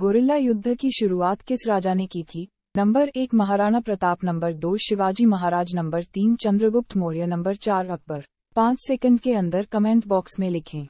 gorilla युद्ध की शुरुआत किस राजा ने की थी नंबर एक महाराणा प्रताप नंबर दो शिवाजी महाराज नंबर तीन चंद्रगुप्त मौर्य नंबर चार अकबर पाँच सेकंड के अंदर कमेंट बॉक्स में लिखें